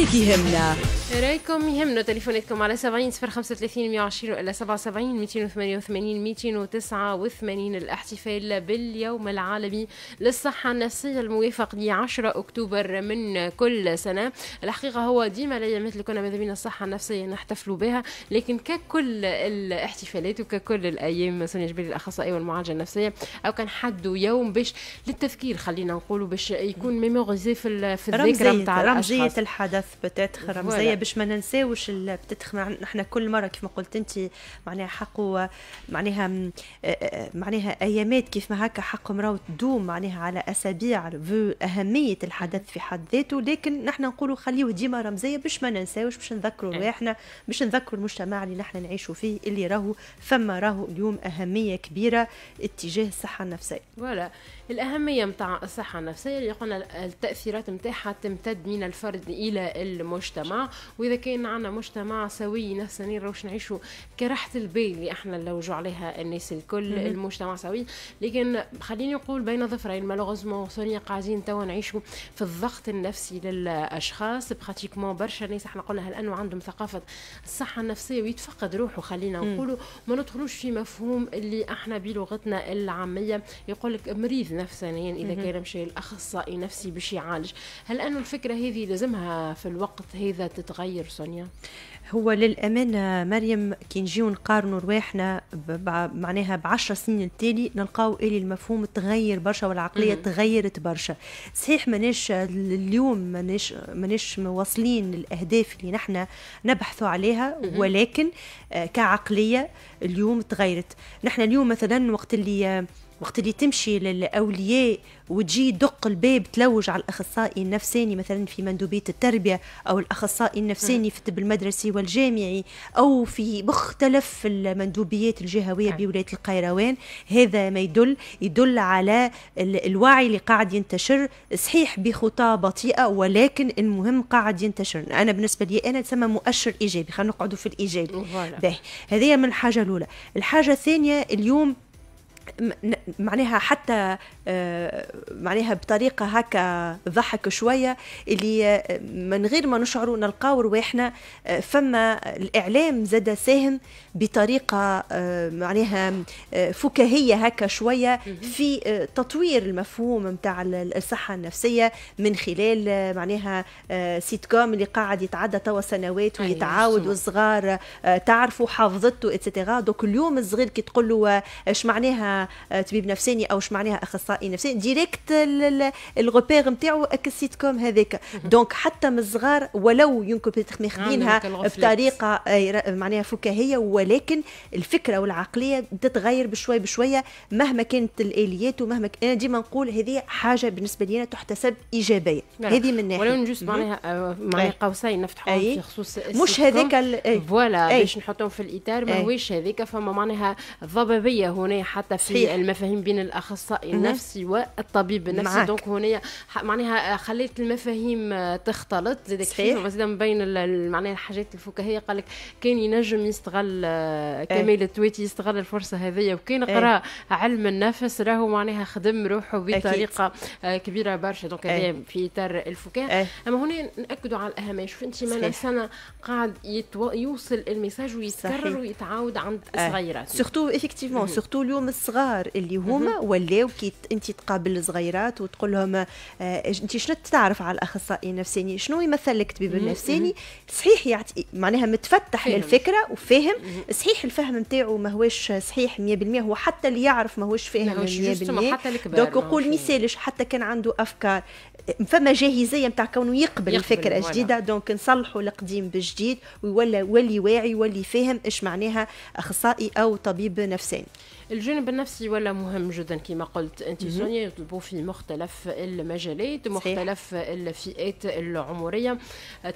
رايك يهمنا رايكم يهمنا تليفوناتكم على 70 035 120 الى 77 288 289 الاحتفال باليوم العالمي للصحة النفسية الموافق ل 10 اكتوبر من كل سنة، الحقيقة هو ديما الايامات اللي كنا ماذا بينا الصحة النفسية نحتفلوا بها، لكن ككل الاحتفالات وككل الايام سونيا جبالي الاخصائية والمعالجة النفسية او كان حد يوم باش للتذكير خلينا نقولوا باش يكون ميموريزي في الذاكرة نتاع رمزية الحدث بتاتخ رمزيه باش ما ننساوش بتاتخ نحن كل مره كيف ما قلت انت معناها حق معناها معناها ايامات كيف ما هكا حق مراه تدوم معناها على اسابيع اهميه الحدث في حد ذاته لكن نحن نقولوا خليوه ديما رمزيه باش ما ننساوش باش نذكروا إيه. احنا باش نذكروا المجتمع اللي نحن نعيشوا فيه اللي راهو فما راهو اليوم اهميه كبيره اتجاه الصحه النفسيه. فوالا الأهمية متاع الصحة النفسية اللي قلنا التأثيرات متاعها تمتد من الفرد إلى المجتمع وإذا كان عندنا مجتمع سوي نفسانيا روش نعيشوا كراحة البال اللي احنا نلوجوا عليها الناس الكل المجتمع سوي لكن خليني نقول بين ظفرين مالوغوزمون سوريا قاعدين توا نعيشوا في الضغط النفسي للأشخاص براتيكمون برشا ناس احنا قلنا هالأنواع عندهم ثقافة الصحة النفسية ويتفقد روحه خلينا نقولوا ما ندخلوش في مفهوم اللي احنا بلغتنا العامية يقول لك مريض نفسانيا اذا كان مشى الاخصائي نفسي باش يعالج هل انه الفكره هذه لازمها في الوقت هذا تتغير سونيا هو للأمانة مريم كي نجيو نقارنوا رواحنا معناها بعشر سنين التالي نلقاو إلي المفهوم تغير برشا والعقلية تغيرت برشا صحيح ماناش اليوم ماناش ماناش مواصلين للأهداف اللي نحن نبحثوا عليها ولكن آه، كعقلية اليوم تغيرت نحن اليوم مثلا وقت اللي وقت اللي تمشي للاولياء وتجي دق الباب تلوج على الاخصائي النفساني مثلا في مندوبيه التربيه او الاخصائي النفساني في الطب المدرسي الجامعي أو في مختلف المندوبيات الجهوية نعم. بولاية القيروان هذا ما يدل يدل على الوعي اللي قاعد ينتشر صحيح بخطى بطيئة ولكن المهم قاعد ينتشر أنا بالنسبة لي أنا تسمى مؤشر إيجابي خلينا نقعدوا في الإيجابي هذه من الحاجة الأولى الحاجة الثانية اليوم معناها حتى آه، معناها بطريقه هكا ضحك شويه اللي آه، من غير ما نشعروا نلقاو رواحنا آه، فما الاعلام زاد ساهم بطريقه آه، معناها آه، فكاهيه هكا شويه في آه، تطوير المفهوم نتاع الصحه النفسيه من خلال معناها سيت كوم اللي قاعد يتعدى توا سنوات أيوة، ويتعاود والصغار تعرفوا حافظته اتسيتيرا دوك اليوم الصغير كي تقول له اش معناها طبيب نفساني او اش معناها اخصائي نفساني ديريكت الغوبير نتاعو السيت كوم هذاك دونك حتى من الصغار ولو يمكن ماخذينها بطريقه معناها فكاهيه و ولكن الفكره والعقليه تتغير بشوي بشويه مهما كانت الاليات ومهما ك... انا ديما نقول هذه حاجه بالنسبه لينا تحتسب ايجابيه هذه من ناحيه ولو معناها آه، معناها قوسين نفتحوا في خصوص مش هذاك فوالا باش نحطهم في الاطار ماهوش هذاك فما معناها ضبابيه هنا حتى في صحيح. المفاهيم بين الاخصائي النفسي والطبيب النفسي دونك هنا معناها آه، خليت المفاهيم آه، تختلط زاد كثير زاد من بين معناها الحاجات الفكاهيه قال لك كان ينجم يستغل آه، إيه. كمال التويت استغل الفرصه هذه وكان إيه. قرا علم النفس راهو معناها خدم روحه بطريقه آه، كبيره برشا دونك هذا إيه. في اطار الفكاهه اما هنا ناكدوا على الاهميه شوف انت ما سنه قاعد يتو... يوصل الميساج ويتكرر ويتعاود عند الصغيرات سورتو افكتيفمون سورتو اليوم الصغار اللي هما ولاو كي انت تقابل الصغيرات وتقول لهم آه، انت شنو تعرف على الاخصائي النفساني شنو يمثل لك الطبيب النفساني صحيح يعطي معناها متفتح للفكره وفاهم صحيح الفهم نتاعو ماهوش صحيح 100% هو حتى اللي يعرف ماهوش فاهم 100% حتى الكبار دوك يقول حتى كان عنده افكار فما جاهزيه نتاع كونه يقبل, يقبل الفكره الجديده دونك نصلحوا القديم بالجديد ويولي واعي ويولي فاهم ايش معناها اخصائي او طبيب نفساني الجانب النفسي ولا مهم جدا كما قلت انت سونيا يطلبوا في مختلف المجالات مختلف الفئات العمريه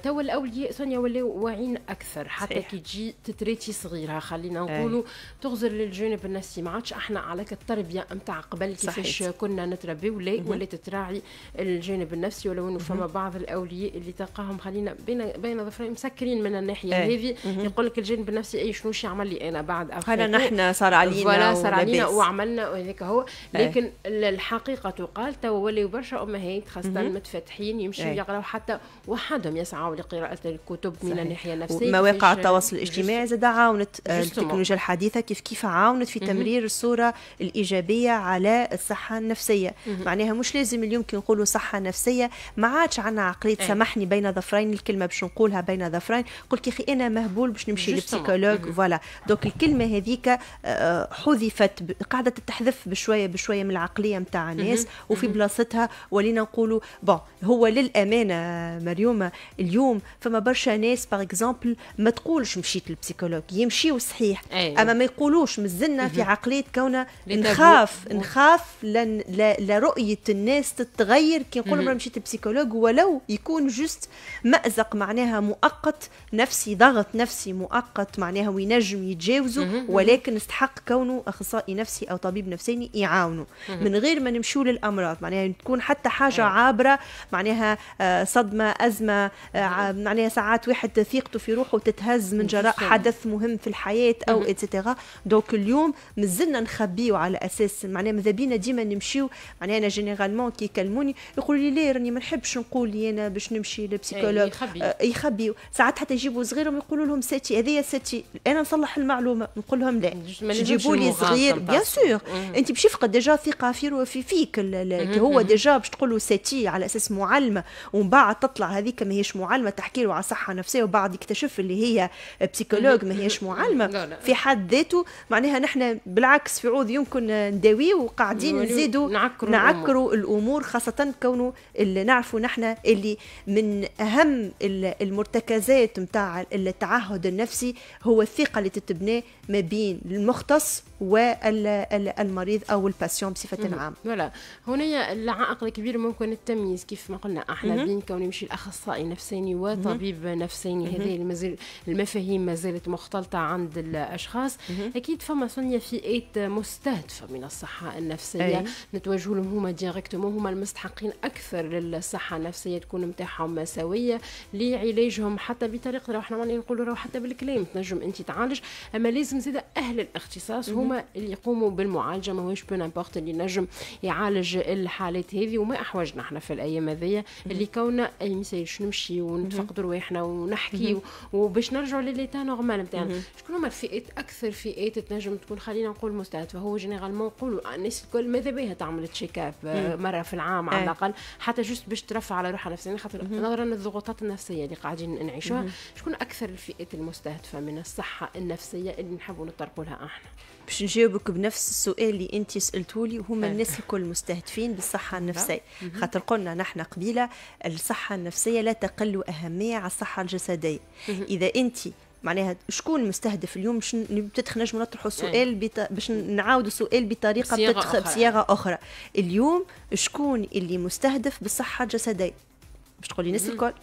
توا الاولياء سونيا ولاو واعيين اكثر حتى كي تجي تتريتي صغيره خلينا نقولوا تغزر للجانب النفسي ما عادش احنا عليك التربيه نتاع قبل كيفاش كنا نتربي ولا ولا تراعي الجانب النفسي ولو انه فما بعض الاولياء اللي تلقاهم خلينا بين بين ظفرين مسكرين من الناحيه هذه يقول لك الجانب النفسي اي شنو يعمل لي انا بعد خلينا نحن صار علينا انتصر علينا وعملنا وهذاك هو إيه. لكن أي. الحقيقه تقال تو ولاو برشا امهات خاصه المتفتحين يمشوا إيه. يقراوا حتى وحدهم يسعوا لقراءه الكتب صحيح. من الناحيه النفسيه ومواقع التواصل الاجتماعي زاد عاونت آه، التكنولوجيا الحديثه كيف كيف عاونت في تمرير الصوره الايجابيه على الصحه النفسيه معناها مش لازم اليوم كي نقولوا صحه نفسيه ما عادش عندنا عقليه إيه. سامحني بين ظفرين الكلمه باش نقولها بين ظفرين قلت كي انا مهبول باش نمشي للبسيكولوج فوالا دونك الكلمه هذيك آه، آه، حذفت تحذيفات قاعده تتحذف بشويه بشويه من العقليه نتاع الناس وفي بلاصتها ولينا نقولوا بون هو للامانه مريومه اليوم فما برشا ناس باغ اكزومبل ما تقولش مشيت للبسيكولوج يمشيو صحيح أيوه. اما ما يقولوش مازلنا في عقليه كونه نخاف نخاف لن لرؤيه الناس تتغير كي نقول لهم مشيت للبسيكولوج ولو يكون جست مازق معناها مؤقت نفسي ضغط نفسي مؤقت معناها وينجم يتجاوزوا ولكن استحق كونه اخصائي نفسي او طبيب نفساني يعاونوا من غير ما نمشوا للامراض معناها يعني تكون حتى حاجه إيه. عابره معناها آه، صدمه ازمه آه، إيه. معناها ساعات واحد ثقته في روحه تتهز من جراء حدث مهم في الحياه او اتسيتيرا دونك اليوم مازلنا نخبيه على اساس معناها ماذا بينا ديما نمشيو معناها انا جينيرالمون كي يكلموني يقولوا لي لا راني ما نحبش نقول لي انا باش نمشي لبسيكولوج إيه، آه، يخبيو ساعات حتى يجيبوا صغيرهم يقولوا لهم ساتي هذه ساتي انا نصلح المعلومه نقول لهم لا جيبوا لي صغير بيان سور انت باش يفقد ديجا ثقه في فيك اللي هو ديجا باش تقول له ساتي على اساس معلمه ومن بعد تطلع هذيك ماهيش معلمه تحكي له على صحه نفسيه وبعد يكتشف اللي هي بسيكولوج ماهيش معلمه في حد ذاته معناها نحن بالعكس في عوض يمكن نداويه وقاعدين نزيدوا نعكروا, نعكروا الامور, الأمور خاصه كونه اللي نعرفوا نحن اللي من اهم المرتكزات نتاع التعهد النفسي هو الثقه اللي تتبنى ما بين المختص والمريض او الباسيون بصفه عامه. فوالا هنا العائق الكبير ممكن التمييز كيف ما قلنا احنا بين كون يمشي الاخصائي نفساني وطبيب نفساني هذه مازال المفاهيم ما زالت مختلطه عند الاشخاص اكيد فما سنية فئات مستهدفه من الصحه النفسيه نتوجه لهم هما ديريكتومون هما المستحقين اكثر للصحه النفسيه تكون نتاعهم سويه لعلاجهم حتى بطريقه احنا نقولوا حتى بالكلام تنجم انت تعالج اما لازم زاده اهل الاختصاص هم هما اللي يقوموا بالمعالجه ماهوش بو نامبورت اللي نجم يعالج الحالات هذه وما احوجنا احنا في الايام هذيا اللي كونا مثال شنو نمشي ونتفقدوا رواحنا ونحكي وباش نرجعوا لليتا نورمال نتاعنا شكون هما الفئات اكثر فئات تنجم تكون خلينا نقول مستهدفه هو جينيرالمون نقولوا الناس الكل ماذا بها تعمل تشيك اب آه، مره في العام على الاقل حتى جوست باش ترفع على روحها نفسيا خاطر نظرا للضغوطات النفسيه اللي قاعدين نعيشوها شكون اكثر الفئات المستهدفه من الصحه النفسيه اللي نحبوا نطرقوا لها احنا باش نجاوبك بنفس السؤال اللي انت سالته لي وهما الناس الكل مستهدفين بالصحه النفسيه نعم. خاطر قلنا نحن قبيله الصحه النفسيه لا تقل اهميه على الصحه الجسديه اذا انت معناها شكون مستهدف اليوم باش تدخل نجم نطرحوا نعم. سؤال باش نعاودوا سؤال بطريقه بصياغه بتتخ... أخرى. بصياغه اخرى اليوم شكون اللي مستهدف بالصحه الجسديه باش تقولي الناس الكل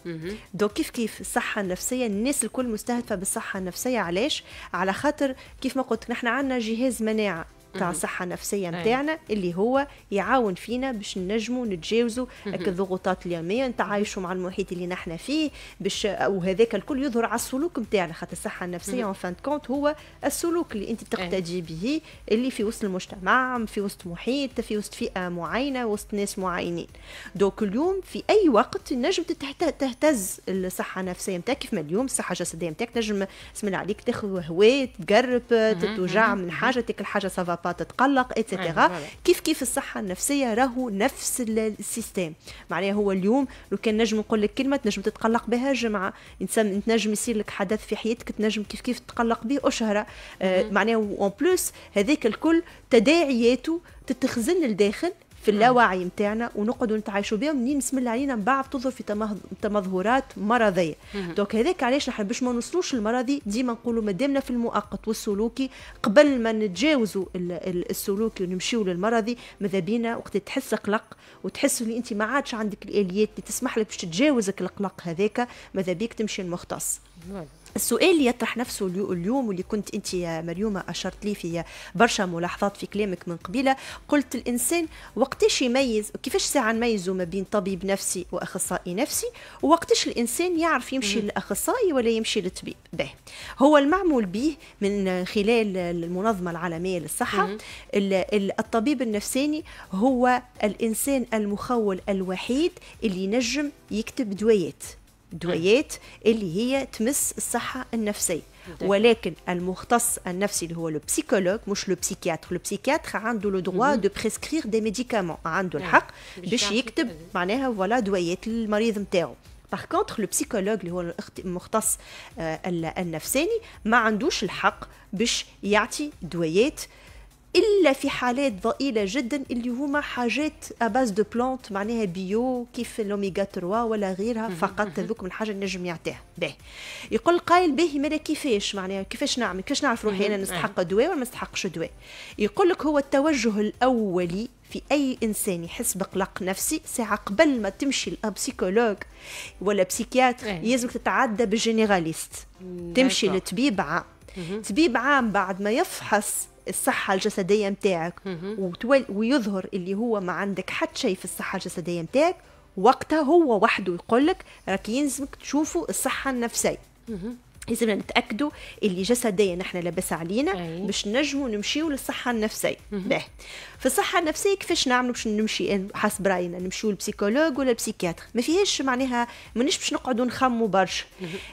دونك كيف كيف الصحه النفسيه الناس الكل مستهدفه بالصحه النفسيه علاش على خاطر كيف ما قلت نحن عندنا جهاز مناعه تاع الصحه النفسيه نتاعنا اللي هو يعاون فينا باش نجموا نتجاوزوا الضغوطات اليوميه نتعايشوا مع المحيط اللي نحنا فيه باش وهذاك الكل يظهر على السلوك نتاعنا خاطر الصحه النفسيه اون فان كونت هو السلوك اللي انت تقتدي به اللي في وسط المجتمع في وسط محيط في وسط فئه معينه وسط ناس معينين دوك اليوم في اي وقت نجم تهتز الصحه النفسيه نتاعك كيف ما اليوم الصحه الجسديه نتاعك نجم اسم عليك تاخذ هواء تقرب تتوجع من حاجه تاكل حاجه سافا با تتقلق اتسيتيرا أيوة، كيف كيف الصحه النفسيه راهو نفس السيستم معناها هو اليوم لو كان نجم نقول لك كلمه تنجم تتقلق بها جمعه انسان تنجم يصير لك حدث في حياتك تنجم كيف كيف تتقلق به اشهره آه معناها اون بلوس هذاك الكل تداعياته تتخزن للداخل في اللاوعي نتاعنا ونقعدوا نتعايشوا بهم منين بسم الله علينا من بعد تظهر في تمظهرات مرضيه دونك هذاك علاش نحن باش ما نوصلوش للمرضي ديما نقولوا ما دامنا في المؤقت والسلوكي قبل ما نتجاوزوا السلوكي ونمشيو للمرضي ماذا بينا وقت تحس قلق وتحس ان انت ما عادش عندك الاليات اللي تسمح لك باش تتجاوز القلق هذاك ماذا بيك تمشي المختص نعم. السؤال اللي يطرح نفسه اليوم واللي كنت انت يا مريومه اشرت لي في برشا ملاحظات في كلامك من قبيله قلت الانسان وقتاش يميز كيفاش ساعه نميزوا ما بين طبيب نفسي واخصائي نفسي ووقتاش الانسان يعرف يمشي للاخصائي ولا يمشي للطبيب به هو المعمول به من خلال المنظمه العالميه للصحه الطبيب النفساني هو الانسان المخول الوحيد اللي نجم يكتب دوايات دويات اللي هي تمس الصحة النفسية ولكن المختص النفسي اللي هو لو بسيكولوج مش لو بسيكياتر لو بسيكياتر عنده لو دروا دو بريسكريغ دي ميديكامون عنده الحق باش يكتب معناها فوالا دويات للمريض نتاعو باغ كونتخ لو بسيكولوج اللي هو المختص آه، النفساني ما عندوش الحق باش يعطي دويات الا في حالات ضئيله جدا اللي هما حاجات اباز دو بلونت معناها بيو كيف الاوميغا 3 ولا غيرها فقط هذوك من حاجه نجم يعطيها باهي يقول قايل باهي مالا كيفاش معناها كيفاش نعمل كيفاش نعرف روحي انا نستحق دواء ولا ما نستحقش دواء يقول لك هو التوجه الاولي في اي انسان يحس بقلق نفسي ساعه قبل ما تمشي لابسيكولوج ولا بسيكياتر يلزمك تتعدى بالجينيراليست تمشي لطبيب عام طبيب عام بعد ما يفحص الصحة الجسدية نتاعك ويظهر اللي هو ما عندك حتى شيء في الصحة الجسدية نتاعك وقتها هو وحده يقول لك راك يلزمك تشوفوا الصحة النفسية لازمنا نتاكدوا اللي جسديا نحن لاباس علينا باش نجموا نمشيوا للصحه النفسيه في الصحه النفسيه كيفاش نعملوا باش نمشي حسب راينا نمشيو للبسيكولوج ولا بسيكياتر ما فيهاش معناها مانيش باش نقعدوا نخموا برشا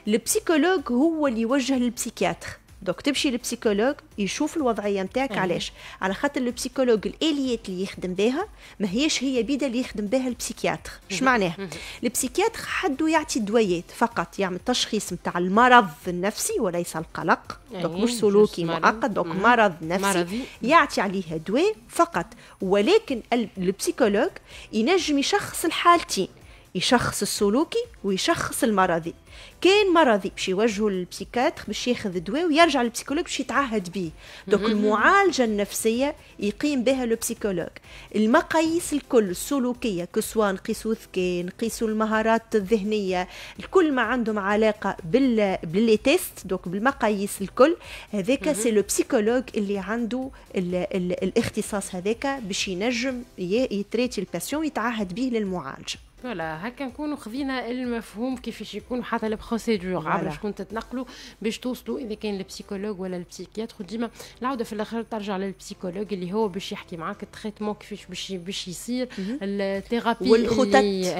البسيكولوج هو اللي يوجه للبسيكياتر دونك تمشي للبسيكولوج يشوف الوضعيه نتاعك علاش على خاطر البسيكولوج الاليات اللي يخدم بها ماهياش هي بيدا اللي يخدم بها البسيكياتر اش معناها البسيكياتر حدو يعطي دويات فقط يعمل يعني تشخيص نتاع المرض النفسي وليس القلق دونك مش سلوكي معقد دونك مرض نفسي يعطي عليها دواء فقط ولكن البسيكولوج ينجم يشخص الحالتين يشخص السلوكي ويشخص المرضي كان مرضي باش يوجهه للبسيكاتر باش ياخذ دواء ويرجع للبسيكولوج باش يتعهد به دوك المعالجه النفسيه يقيم بها البسيكولوج المقاييس الكل السلوكيه كسوا نقيسوا الذكاء نقيسوا المهارات الذهنيه الكل ما عندهم علاقه بال باللي تيست دوك بالمقاييس الكل هذاك سي لو بسيكولوج اللي عنده ال... ال... الاختصاص هذاك باش ينجم يتريتي الباسيون يتعهد به للمعالجه فوالا هكا نكونوا خذينا المفهوم كيفاش يكون حتى البروسيدور عبر شكون تتنقلوا باش توصلوا اذا كان البسيكولوج ولا البسيكياتر وديما العوده في الاخر ترجع للبسيكولوج اللي هو باش يحكي معاك التريتمون كيفاش باش باش يصير الثيرابي والخطط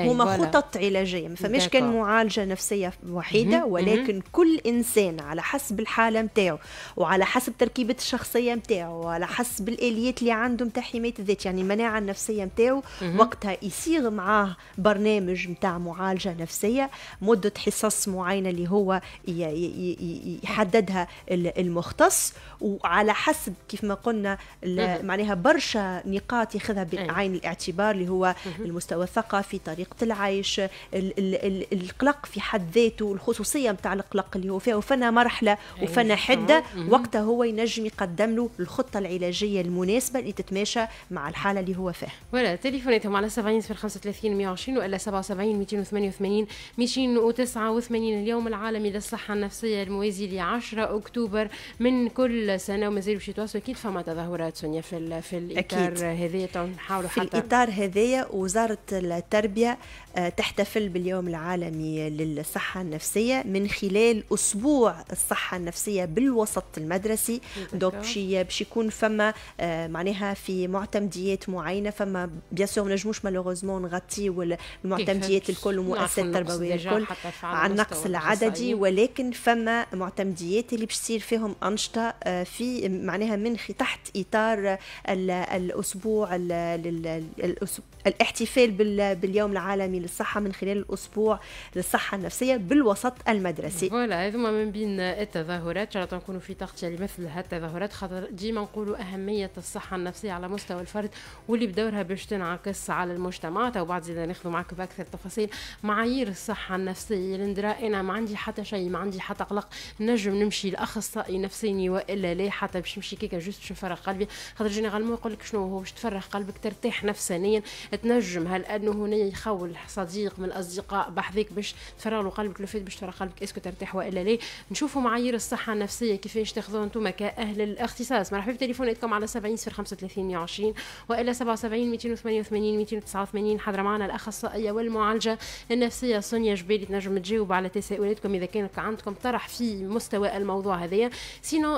هما خطط علاجيه ما فماش كان معالجه نفسيه وحيده ولكن كل انسان على حسب الحاله نتاعو وعلى حسب تركيبه الشخصيه نتاعو وعلى حسب الاليات اللي عنده نتاع حمايه الذات يعني المناعه النفسيه نتاعو وقتها يصيغ معاه برنامج متاع معالجة نفسية مدة حصص معينة اللي هو يحددها المختص وعلى حسب كيف ما قلنا معناها برشا نقاط ياخذها بعين الاعتبار اللي هو المستوى الثقافي طريقة العيش القلق في حد ذاته الخصوصية متاع القلق اللي هو فيها وفنا مرحلة وفنا أه. حدة وقتها هو ينجم يقدم له الخطة العلاجية المناسبة اللي تتماشى مع الحالة اللي هو فيها. ولا تليفوناتهم على 70 35 120 والا 77 288 289 اليوم العالمي للصحه النفسيه الموازي ل 10 اكتوبر من كل سنه ومازال باش يتواصلوا اكيد فما تظاهرات سونيا في في الاطار هذايا نحاولوا حتى في الاطار هذايا وزاره التربيه آه، تحتفل باليوم العالمي للصحه النفسيه من خلال اسبوع الصحه النفسيه بالوسط المدرسي دوك باش يكون فما آه، معناها في معتمديات معينه فما بيان سور ما نجموش مالوغوزمون نغطيو المعتمديات الكل ومؤسسات التربويه الكل عن النقص العددي أيوة. ولكن فما معتمديات اللي باش تصير فيهم انشطه آه، في معناها من تحت اطار الاسبوع الاحتفال باليوم العالمي للصحه من خلال الاسبوع للصحه النفسيه بالوسط المدرسي. فوالا هذوما من بين التظاهرات شرط نكونوا في تغطيه لمثل التظاهرات خاطر ديما نقولوا اهميه الصحه النفسيه على مستوى الفرد واللي بدورها باش تنعكس على المجتمع تو بعد زيد ناخذوا معك باكثر تفاصيل معايير الصحه النفسيه لندرا انا ما عندي حتى شيء ما عندي حتى قلق نجم نمشي لاخصائي نفساني والا لا حتى باش نمشي كيكا جوست باش نفرغ قلبي خاطر جينيرالمون يقول لك شنو هو باش تفرغ قلبك ترتاح نفسانيا تنجم هل انه هنا يخول صديق من الاصدقاء بحذيك باش تفرغ له قلبك لفيت باش تفرغ قلبك اسكو ترتاح والا لا نشوفوا معايير الصحه النفسيه كيفاش تاخذوها انتم كاهل الاختصاص مرحبا بتليفوناتكم على 70 035 120 والا 77 288 289 حضر معنا الاخصائي الاخصائيه والمعالجه النفسيه سونيا جبالي تنجم تجاوب على تساؤلاتكم اذا كان عندكم طرح في مستوى الموضوع هذايا سينو